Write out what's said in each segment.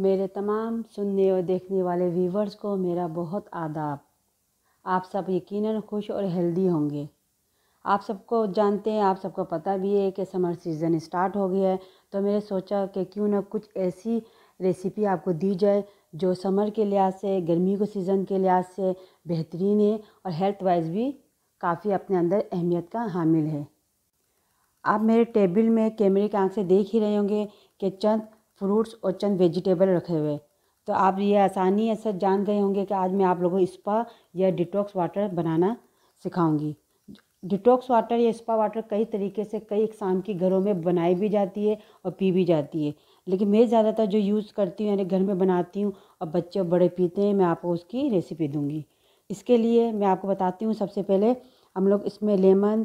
मेरे तमाम सुनने और देखने वाले व्यूवर्स को मेरा बहुत आदाब आप सब यकीनन खुश और हेल्दी होंगे आप सबको जानते हैं आप सबको पता भी है कि समर सीज़न स्टार्ट हो गया है तो मैंने सोचा कि क्यों ना कुछ ऐसी रेसिपी आपको दी जाए जो समर के लिहाज से गर्मी के सीज़न के लिहाज से बेहतरीन है और हेल्थ वाइज भी काफ़ी अपने अंदर अहमियत का हामिल है आप मेरे टेबल में कैमरे के आँख से देख ही रहे होंगे कि चंद फ्रूट्स और चंद वेजिटेबल रखे हुए तो आप ये आसानी से जान गए होंगे कि आज मैं आप लोगों को स्पा या डिटॉक्स वाटर बनाना सिखाऊंगी डिटॉक्स वाटर या स्पा वाटर कई तरीके से कई इकसाम की घरों में बनाई भी जाती है और पी भी जाती है लेकिन मैं ज़्यादातर जो यूज़ करती हूँ यानी घर में बनाती हूँ और बच्चे और बड़े पीते हैं मैं आपको उसकी रेसिपी दूँगी इसके लिए मैं आपको बताती हूँ सबसे पहले हम लोग इसमें लेमन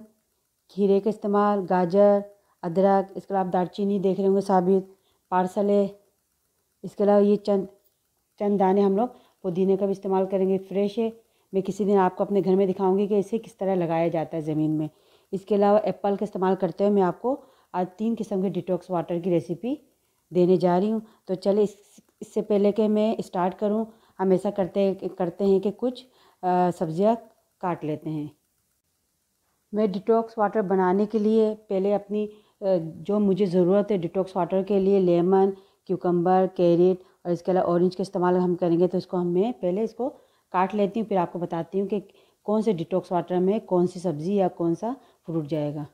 खीरे का इस्तेमाल गाजर अदरक इसके अलावा दालचीनी देख रहे होंगे साबित पार्सल है इसके अलावा ये चंद चंद दाने हम लोग पुदीने का भी इस्तेमाल करेंगे फ्रेश है मैं किसी दिन आपको अपने घर में दिखाऊंगी कि इसे किस तरह लगाया जाता है ज़मीन में इसके अलावा एप्पल का इस्तेमाल करते हुए मैं आपको आज तीन किस्म के डिटॉक्स वाटर की रेसिपी देने जा रही हूँ तो चले इस, इससे पहले कि मैं इस्टार्ट करूँ हम ऐसा करते करते हैं कि कुछ सब्ज़ियाँ काट लेते हैं मैं डिटॉक्स वाटर बनाने के लिए पहले अपनी जो मुझे ज़रूरत है डिटॉक्स वाटर के लिए लेमन क्यूकम्बर कैरेट और इसके अलावा ऑरेंज का इस्तेमाल हम करेंगे तो इसको हमें पहले इसको काट लेती हूँ फिर आपको बताती हूँ कि कौन से डिटॉक्स वाटर में कौन सी सब्ज़ी या कौन सा फ्रूट जाएगा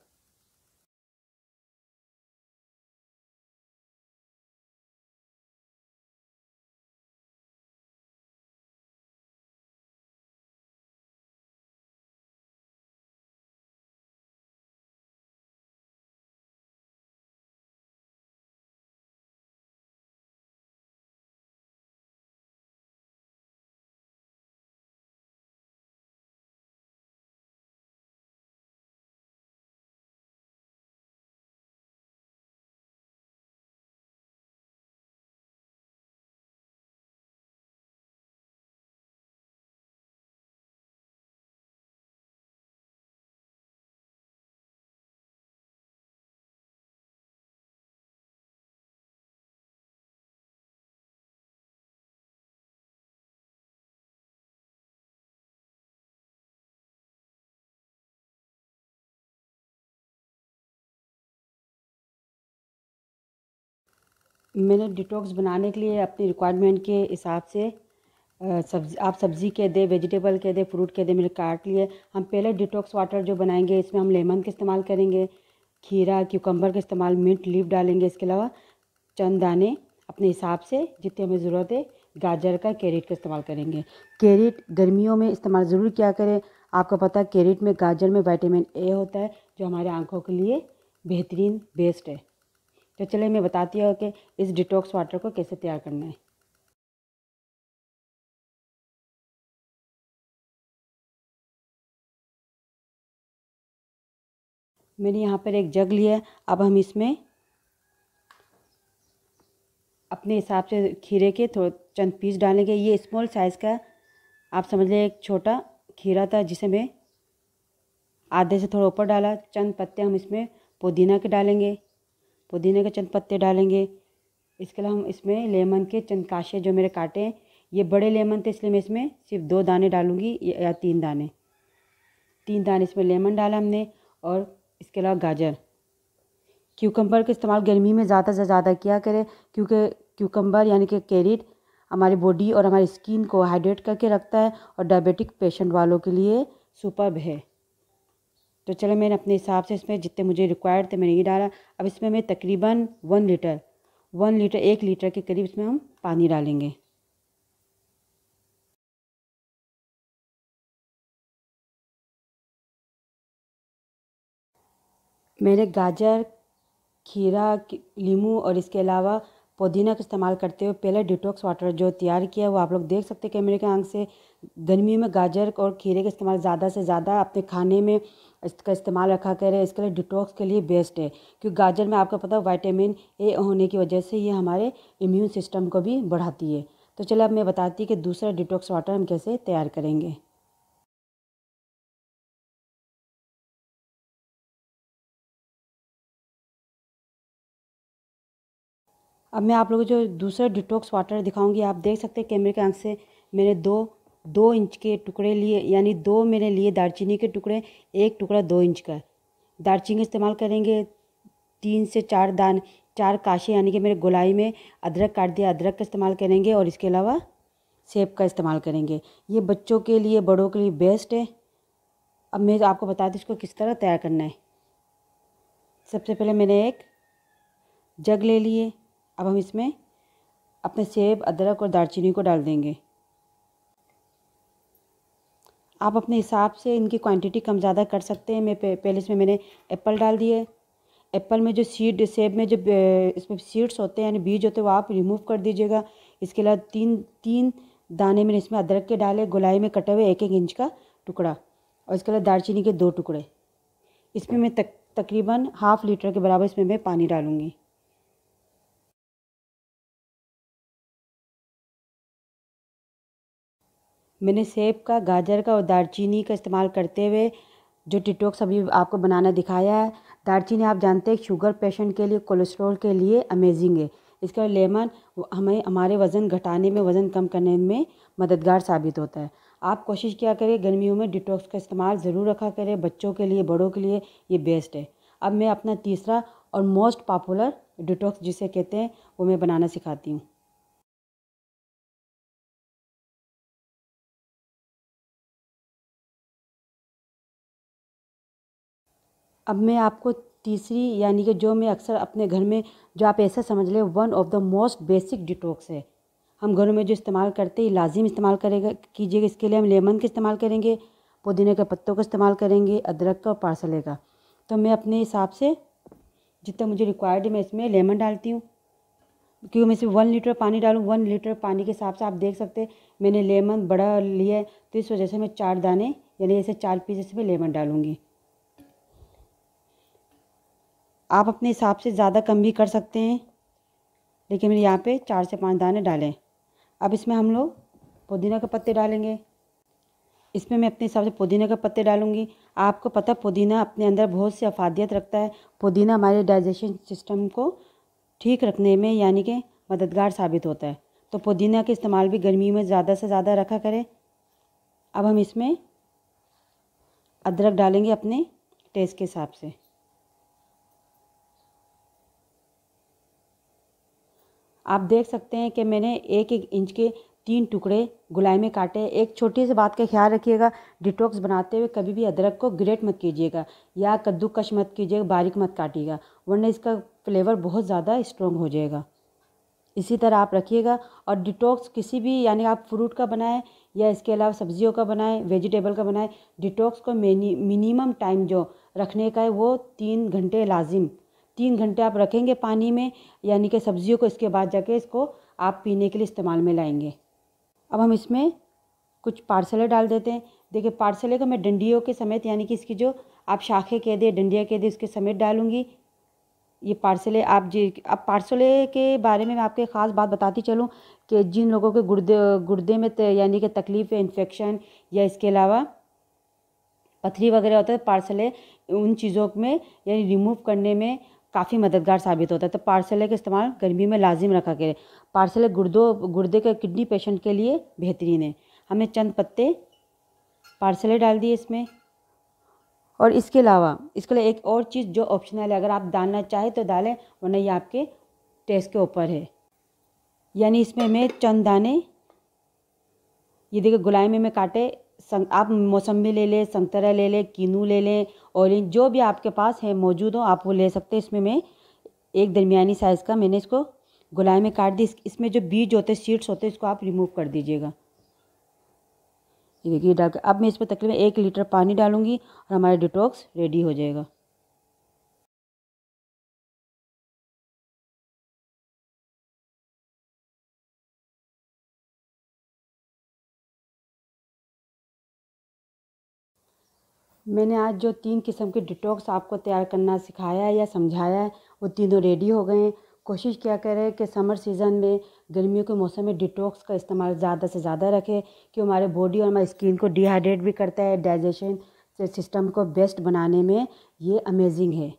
मैंने डिटॉक्स बनाने के लिए अपनी रिक्वायरमेंट के हिसाब से सब्जी आप सब्ज़ी के दे वेजिटेबल के दे फ्रूट के दे मेरे काट लिए हम पहले डिटॉक्स वाटर जो बनाएंगे इसमें हम लेमन का इस्तेमाल करेंगे खीरा क्यूकम्बर का इस्तेमाल मिट लीफ डालेंगे इसके अलावा चंद दाने अपने हिसाब से जितनी हमें ज़रूरत है गाजर का कैरेट का इस्तेमाल करेंगे कैरेट गर्मियों में इस्तेमाल ज़रूर किया करें आपको पता है कैरेट में गाजर में वाइटामिन ए होता है जो हमारे आँखों के लिए बेहतरीन बेस्ट है तो चलिए मैं बताती हूँ कि इस डिटॉक्स वाटर को कैसे तैयार करना है मैंने यहाँ पर एक जग लिया अब हम इसमें अपने हिसाब से खीरे के थोड़े चंद पीस डालेंगे ये स्मॉल साइज़ का आप समझ लें एक छोटा खीरा था जिसे मैं आधे से थोड़ा ऊपर डाला चंद पत्ते हम इसमें पुदीना के डालेंगे पुदीने के चंद पत्ते डालेंगे इसके अलावा हम इसमें लेमन के चंद काशे जो मेरे काटे हैं ये बड़े लेमन थे इसलिए मैं इसमें सिर्फ दो दाने डालूँगी या तीन दाने तीन दाने इसमें लेमन डाला हमने और इसके अलावा गाजर क्यूकम्बर का इस्तेमाल गर्मी में ज़्यादा से ज़्यादा किया करें क्योंकि क्यूकम्बर यानी कि कैरेट हमारी बॉडी और हमारी स्किन को हाइड्रेट करके रखता है और डायबिटिक पेशेंट वालों के लिए सुपर है तो चलो मैंने अपने हिसाब से इसमें जितने मुझे रिक्वायर्ड थे मैंने ये डाला अब इसमें मैं तकरीबन वन लीटर वन लीटर एक लीटर के करीब इसमें हम पानी डालेंगे मैंने गाजर खीरा लीमू और इसके अलावा पुदीना का इस्तेमाल करते हुए पहले डिटॉक्स वाटर जो तैयार किया है वो आप लोग देख सकते हैं कैमरे के आंख से गर्मियों में गाजर और खीरे का इस्तेमाल ज़्यादा से ज़्यादा अपने खाने में इसका इस्तेमाल रखा करें इसके लिए डिटॉक्स के लिए बेस्ट है क्योंकि गाजर में आपका पता वाइटामिन ए होने की वजह से ये हमारे इम्यून सिस्टम को भी बढ़ाती है तो चलो अब मैं बताती कि दूसरा डिटॉक्स वाटर हम कैसे तैयार करेंगे अब मैं आप लोगों को जो दूसरा डिटॉक्स वाटर दिखाऊंगी आप देख सकते हैं कैमरे के आंख से मैंने दो दो इंच के टुकड़े लिए यानी दो मैंने लिए दालचीनी के टुकड़े एक टुकड़ा दो इंच का दालचीनी इस्तेमाल करेंगे तीन से चार दान चार काशे यानी कि मेरे गुलाई में अदरक काट दिया अदरक का इस्तेमाल करेंगे और इसके अलावा सेब का इस्तेमाल करेंगे ये बच्चों के लिए बड़ों के लिए बेस्ट है अब मैं आपको बता दूँ इसको किस तरह तैयार करना है सबसे पहले मैंने एक जग ले लिए अब हम इसमें अपने सेब अदरक और दालचीनी को डाल देंगे आप अपने हिसाब से इनकी क्वांटिटी कम ज़्यादा कर सकते हैं मैं पहले इसमें मैंने एप्पल डाल दिए एप्पल में जो सीड सेब में जो इसमें सीड्स होते हैं यानी बीज होते हैं वो आप रिमूव कर दीजिएगा इसके अलावा तीन तीन दाने मैंने इसमें अदरक के डाले गुलाई में कटे हुए एक एक इंच का टुकड़ा और इसके अलावा दालचीनी के दो टुकड़े इसमें मैं तक तकरीबन हाफ़ लीटर के बराबर इसमें मैं पानी डालूँगी मैंने सेब का गाजर का और दालचीनी का इस्तेमाल करते हुए जो टिटोक्स अभी आपको बनाना दिखाया है दालचीनी आप जानते हैं शुगर पेशेंट के लिए कोलेस्ट्रॉल के लिए अमेजिंग है इसका लेमन हमें हमारे वज़न घटाने में वज़न कम करने में मददगार साबित होता है आप कोशिश किया करें गर्मियों में डिटॉक्स का इस्तेमाल ज़रूर रखा करें बच्चों के लिए बड़ों के लिए ये बेस्ट है अब मैं अपना तीसरा और मोस्ट पॉपुलर डिटॉक्स जिसे कहते हैं वो मैं बनाना सिखाती हूँ अब मैं आपको तीसरी यानी कि जो मैं अक्सर अपने घर में जो आप ऐसा समझ लें one of the most basic detox है हम घरों में जो इस्तेमाल करते हैं लाजिम इस्तेमाल करेगा कीजिएगा इसके लिए हम लेमन का इस्तेमाल करेंगे पुदीने के पत्तों का इस्तेमाल करेंगे अदरक का और पार्सले का तो मैं अपने हिसाब से जितना मुझे रिक्वायर्ड है मैं इसमें लेमन डालती हूँ क्योंकि मैं इसे वन लीटर पानी डालूँ वन लीटर पानी के हिसाब से आप देख सकते हैं मैंने लेमन बड़ा लिया है तो इस वजह से मैं चार दाने यानी ऐसे चार पीस इसमें लेमन डालूँगी आप अपने हिसाब से ज़्यादा कम भी कर सकते हैं लेकिन मैंने यहाँ पे चार से पांच दाने डाले अब इसमें हम लोग पुदीना के पत्ते डालेंगे इसमें मैं अपने हिसाब से पुदीना के पत्ते डालूंगी आपको पता पुदीना अपने अंदर बहुत सी अफादियत रखता है पुदीना हमारे डाइजेशन सिस्टम को ठीक रखने में यानी कि मददगार साबित होता है तो पुदीना का इस्तेमाल भी गर्मी में ज़्यादा से ज़्यादा रखा करें अब हम इसमें अदरक डालेंगे अपने टेस्ट के हिसाब से आप देख सकते हैं कि मैंने एक एक इंच के तीन टुकड़े गुलाई में काटे एक छोटी सी बात का ख्याल रखिएगा डिटॉक्स बनाते हुए कभी भी अदरक को ग्रेट मत कीजिएगा या कद्दूकश मत कीजिएगा बारीक मत काटिएगा वरना इसका फ्लेवर बहुत ज़्यादा स्ट्रॉन्ग हो जाएगा इसी तरह आप रखिएगा और डिटॉक्स किसी भी यानी आप फ्रूट का बनाएं या इसके अलावा सब्जियों का बनाएं वेजिटेबल का बनाएं डिटॉक्स को मिनिमम टाइम जो रखने का है वो तीन घंटे लाजिम तीन घंटे आप रखेंगे पानी में यानी कि सब्जियों को इसके बाद जाके इसको आप पीने के लिए इस्तेमाल में लाएंगे अब हम इसमें कुछ पार्सलें डाल देते हैं देखिए पार्सले को मैं डंडियों के समेत यानी कि इसकी जो आप शाखें कह दें डंडिया कह दें उसके समेत डालूँगी ये पार्सले आप जी अब पार्सले के बारे में मैं आपको ख़ास बात बताती चलूँ कि जिन लोगों के गुर्दे गुर्दे में यानी कि तकलीफ़ इन्फेक्शन या इसके अलावा पथरी वगैरह होता है पार्सले उन चीज़ों में यानी रिमूव करने में काफ़ी मददगार साबित होता है तो पार्सले का इस्तेमाल गर्मी में लाजिम रखा करें पार्सले गुर्दों गुर्दे के किडनी पेशेंट के लिए बेहतरीन है हमने चंद पत्ते पार्सले डाल दिए इसमें और इसके अलावा इसके लिए एक और चीज़ जो ऑप्शनल है अगर आप डालना चाहें तो डालें वरना ये आपके टेस्ट के ऊपर है यानी इसमें मैं चंद दाने ये देखिए गुलाई में मैं काटे संग आप मौसमी ले लें संतरा ले लें कीनू ले लें ऑरेंज जो भी आपके पास है मौजूद हो आप वो ले सकते हैं इसमें मैं एक दरमियानी साइज़ का मैंने इसको गुलाई में काट दी इसमें जो बीज होते हैं सीड्स होते हैं इसको आप रिमूव कर दीजिएगा ये देखिए डाल अब मैं इसमें तकरीबन एक लीटर पानी डालूंगी और हमारा डिटॉक्स रेडी हो जाएगा मैंने आज जो तीन किस्म के डिटॉक्स आपको तैयार करना सिखाया है या समझाया है वो तीनों रेडी हो गए हैं कोशिश क्या करें कि समर सीज़न में गर्मियों के मौसम में डिटॉक्स का इस्तेमाल ज़्यादा से ज़्यादा रखें कि हमारे बॉडी और हमारी स्किन को डिहाइड्रेट भी करता है डाइजेशन सिस्टम को बेस्ट बनाने में ये अमेजिंग है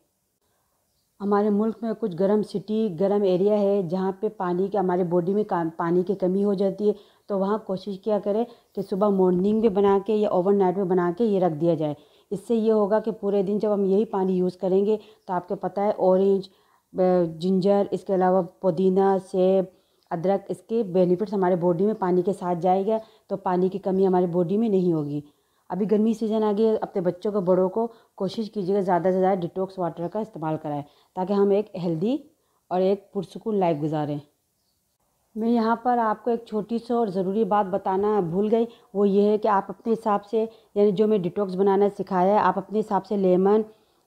हमारे मुल्क में कुछ गर्म सिटी गर्म एरिया है जहाँ पे पानी के हमारे बॉडी में पानी की कमी हो जाती है तो वहाँ कोशिश किया करें कि सुबह मॉर्निंग में बना के या ओवरनाइट में बना के ये रख दिया जाए इससे ये होगा कि पूरे दिन जब हम यही पानी यूज़ करेंगे तो आपको पता है ऑरेंज जिंजर इसके अलावा पुदीना सेब अदरक इसके बेनिफिट्स हमारे बॉडी में पानी के साथ जाएगा तो पानी की कमी हमारी बॉडी में नहीं होगी अभी गर्मी सीज़न आ गई है अपने बच्चों को बड़ों को कोशिश कीजिएगा ज़्यादा से ज़्यादा डिटॉक्स वाटर का इस्तेमाल कराएं ताकि हम एक हेल्दी और एक पुरसकून लाइफ गुजारें मैं यहाँ पर आपको एक छोटी सी और ज़रूरी बात बताना भूल गई वो ये है कि आप अपने हिसाब से यानी जो मैं डिटॉक्स बनाना सिखाया है आप अपने हिसाब से लेमन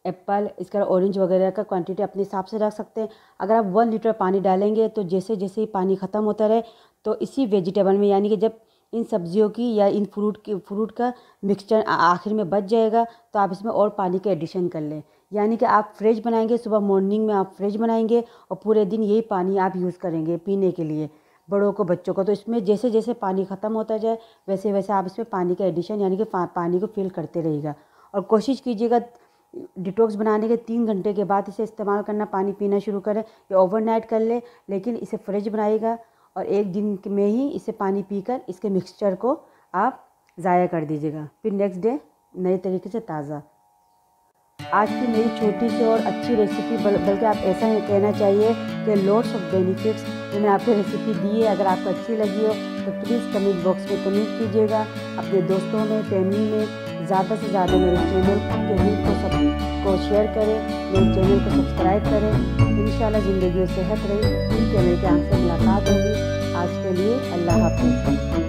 एप्पल इसका ऑरेंज वगैरह का क्वांटिटी अपने हिसाब से रख सकते हैं अगर आप वन लीटर पानी डालेंगे तो जैसे जैसे ही पानी ख़त्म होता रहे तो इसी वेजिटेबल में यानी कि जब इन सब्जियों की या इन फ्रूट की फ्रूट का मिक्सचर आखिर में बच जाएगा तो आप इसमें और पानी का एडिशन कर लें यानी कि आप फ्रेश बनाएंगे सुबह मॉर्निंग में आप फ्रेश बनाएंगे और पूरे दिन यही पानी आप यूज़ करेंगे पीने के लिए बड़ों को बच्चों को तो इसमें जैसे जैसे पानी ख़त्म होता जाए वैसे वैसे आप इसमें पानी का एडिशन यानी कि पानी को फिल करते रहिएगा और कोशिश कीजिएगा डिटॉक्स बनाने के तीन घंटे के बाद इसे इस्तेमाल करना पानी पीना शुरू करें या ओवरनाइट कर ले, लेकिन इसे फ्रेश बनाएगा और एक दिन में ही इसे पानी पीकर इसके मिक्सचर को आप ज़ाया कर दीजिएगा फिर नेक्स्ट डे नए तरीके से ताज़ा आज की मेरी छोटी सी और अच्छी रेसिपी बल्कि आप ऐसा ही कहना चाहिए कि लॉट्स ऑफ बेनिफिट्स मैंने आपको रेसिपी दी है अगर आपको अच्छी लगी हो तो प्लीज़ कमेंट बॉक्स में कमेंट कीजिएगा अपने दोस्तों में फैमिली में ज़्यादा से ज़्यादा मेरे चैनल के लिंक को सब को शेयर करें मेरे चैनल को सब्सक्राइब करें इन ज़िंदगी सेहत रही उनके मेरे के आंसर मुलाकात होगी आज के लिए अल्लाह हाफिज़